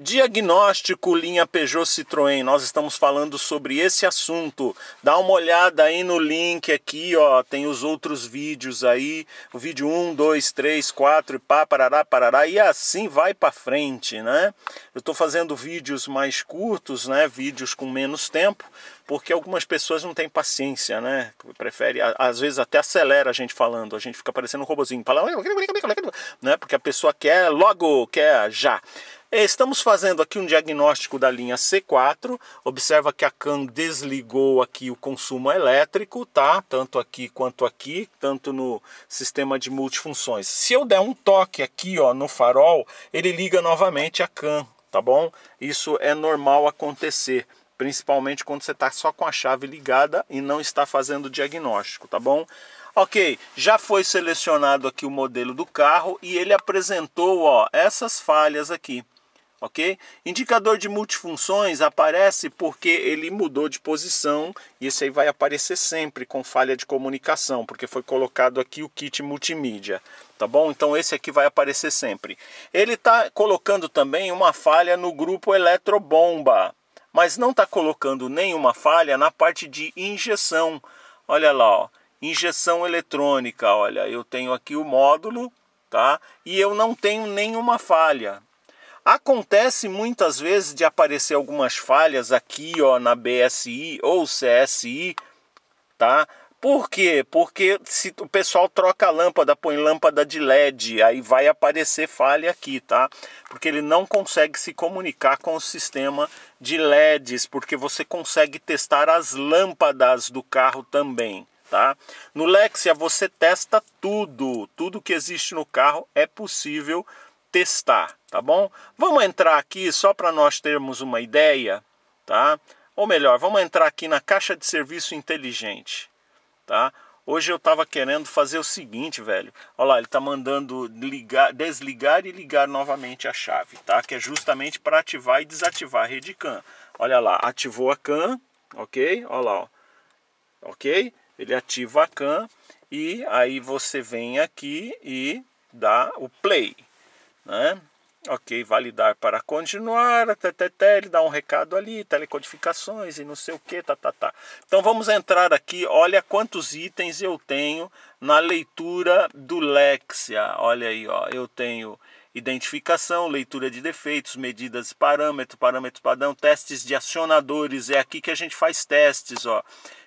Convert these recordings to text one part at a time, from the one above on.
Diagnóstico linha Peugeot Citroën, nós estamos falando sobre esse assunto. Dá uma olhada aí no link aqui, ó, tem os outros vídeos aí, o vídeo 1, 2, 3, 4 e pá, parará, parará, e assim vai para frente, né? Eu tô fazendo vídeos mais curtos, né, vídeos com menos tempo, porque algumas pessoas não têm paciência, né? Prefere, às vezes até acelera a gente falando, a gente fica parecendo um robozinho, né? Porque a pessoa quer logo, quer já. É, estamos fazendo aqui um diagnóstico da linha C4. Observa que a CAN desligou aqui o consumo elétrico, tá? Tanto aqui quanto aqui, tanto no sistema de multifunções. Se eu der um toque aqui, ó, no farol, ele liga novamente a CAN, tá bom? Isso é normal acontecer principalmente quando você está só com a chave ligada e não está fazendo o diagnóstico, tá bom? Ok, já foi selecionado aqui o modelo do carro e ele apresentou ó, essas falhas aqui ok? Indicador de multifunções aparece porque ele mudou de posição e esse aí vai aparecer sempre com falha de comunicação, porque foi colocado aqui o kit multimídia, tá bom? Então esse aqui vai aparecer sempre. Ele está colocando também uma falha no grupo eletrobomba, mas não está colocando nenhuma falha na parte de injeção. Olha lá, ó. injeção eletrônica, olha, eu tenho aqui o módulo, tá? E eu não tenho nenhuma falha, Acontece muitas vezes de aparecer algumas falhas aqui, ó, na BSI ou CSI, tá? Por quê? Porque se o pessoal troca a lâmpada, põe lâmpada de LED, aí vai aparecer falha aqui, tá? Porque ele não consegue se comunicar com o sistema de LEDs, porque você consegue testar as lâmpadas do carro também, tá? No Lexia você testa tudo, tudo que existe no carro é possível testar testar, tá bom? Vamos entrar aqui só para nós termos uma ideia, tá? Ou melhor, vamos entrar aqui na caixa de serviço inteligente, tá? Hoje eu estava querendo fazer o seguinte, velho. Olha lá, ele está mandando ligar, desligar e ligar novamente a chave, tá? Que é justamente para ativar e desativar a rede CAN. Olha lá, ativou a CAN, ok? Olha lá, ó. ok? Ele ativa a CAN e aí você vem aqui e dá o play, né? Ok, validar para continuar, até, até, ele dá um recado ali, telecodificações e não sei o que, tá, tá, tá. Então vamos entrar aqui, olha quantos itens eu tenho na leitura do Lexia. Olha aí, ó, eu tenho identificação, leitura de defeitos, medidas de parâmetro, parâmetro padrão, testes de acionadores, é aqui que a gente faz testes, ó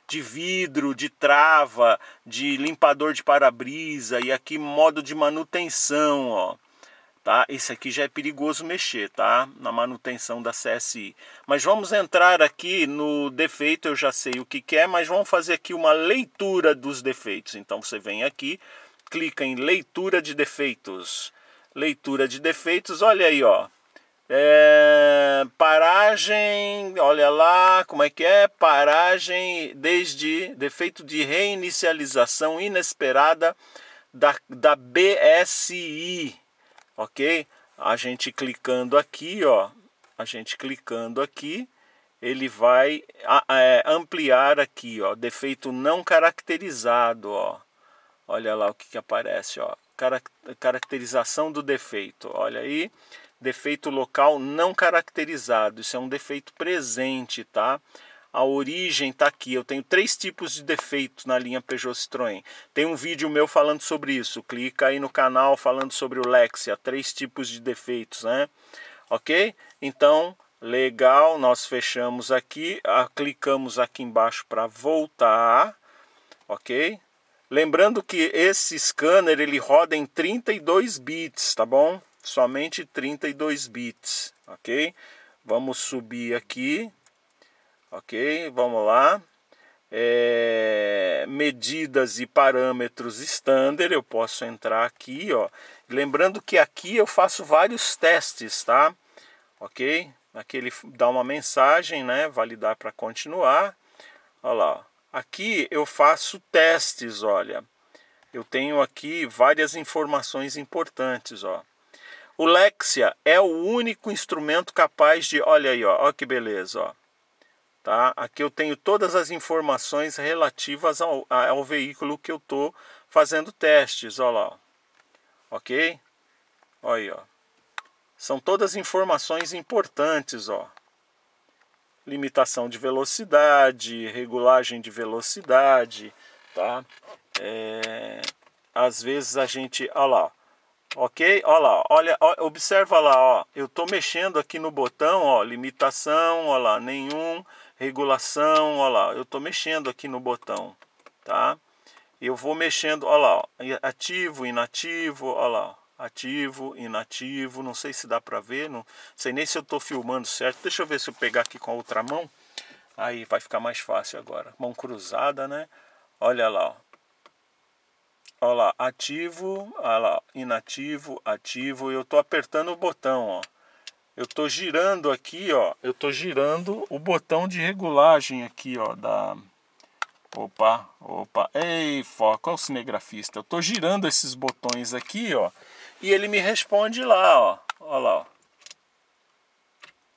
de vidro, de trava, de limpador de para-brisa e aqui modo de manutenção, ó tá? Esse aqui já é perigoso mexer, tá? Na manutenção da CSI. Mas vamos entrar aqui no defeito, eu já sei o que, que é, mas vamos fazer aqui uma leitura dos defeitos. Então você vem aqui, clica em leitura de defeitos. Leitura de defeitos, olha aí, ó. É, paragem, olha lá, como é que é? Paragem desde defeito de reinicialização inesperada da, da BSI, ok? A gente clicando aqui, ó, a gente clicando aqui, ele vai é, ampliar aqui, ó, defeito não caracterizado, ó. Olha lá o que, que aparece, ó, caracterização do defeito, olha aí, defeito local não caracterizado, isso é um defeito presente, tá? a origem está aqui. Eu tenho três tipos de defeitos na linha Peugeot Citroën. Tem um vídeo meu falando sobre isso. Clica aí no canal falando sobre o Lexia, três tipos de defeitos, né? Ok? Então, legal, nós fechamos aqui, ah, clicamos aqui embaixo para voltar, ok? Lembrando que esse scanner ele roda em 32 bits, tá bom? Somente 32 bits, ok? Vamos subir aqui, Ok, vamos lá. É, medidas e parâmetros standard, eu posso entrar aqui, ó. Lembrando que aqui eu faço vários testes, tá? Ok? Aqui ele dá uma mensagem, né? Validar para continuar. Olha lá, aqui eu faço testes, olha. Eu tenho aqui várias informações importantes, ó. O Lexia é o único instrumento capaz de, olha aí, ó, ó que beleza, ó Tá? Aqui eu tenho todas as informações relativas ao, ao veículo que eu estou fazendo testes. Olha lá. Ok? Olha aí, ó. São todas informações importantes, ó. Limitação de velocidade, regulagem de velocidade, tá? É... Às vezes a gente... Olha lá, ok? Olha lá, olha, ó, observa lá, ó. Eu tô mexendo aqui no botão, ó. Limitação, olha lá, nenhum regulação, olha lá, eu estou mexendo aqui no botão, tá? Eu vou mexendo, olha lá, ativo, inativo, olha lá, ativo, inativo, não sei se dá para ver, não sei nem se eu estou filmando certo. Deixa eu ver se eu pegar aqui com a outra mão, aí vai ficar mais fácil agora. Mão cruzada, né? Olha lá, ó. Olha lá, ativo, olha lá, inativo, ativo, eu estou apertando o botão, ó eu tô girando aqui, ó, eu tô girando o botão de regulagem aqui, ó, da Opa, opa. Ei, foco, é o cinegrafista. Eu tô girando esses botões aqui, ó, e ele me responde lá, ó. Ó lá, ó.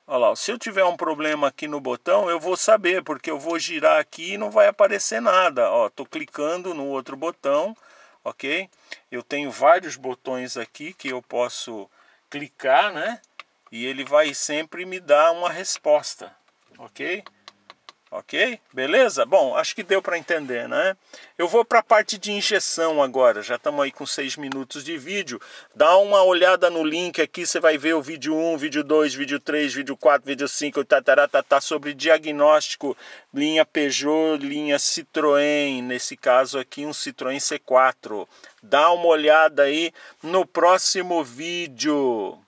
ó lá, ó. se eu tiver um problema aqui no botão, eu vou saber, porque eu vou girar aqui e não vai aparecer nada. Ó, tô clicando no outro botão, ok? Eu tenho vários botões aqui que eu posso clicar, né? e ele vai sempre me dar uma resposta, ok? Ok? Beleza? Bom, acho que deu para entender, né? Eu vou para a parte de injeção agora. Já estamos aí com 6 minutos de vídeo. Dá uma olhada no link aqui, você vai ver o vídeo 1, vídeo 2, vídeo 3, vídeo 4, vídeo 5, tá, tá, tá, tá, sobre diagnóstico linha Peugeot, linha Citroën, nesse caso aqui um Citroën C4. Dá uma olhada aí no próximo vídeo.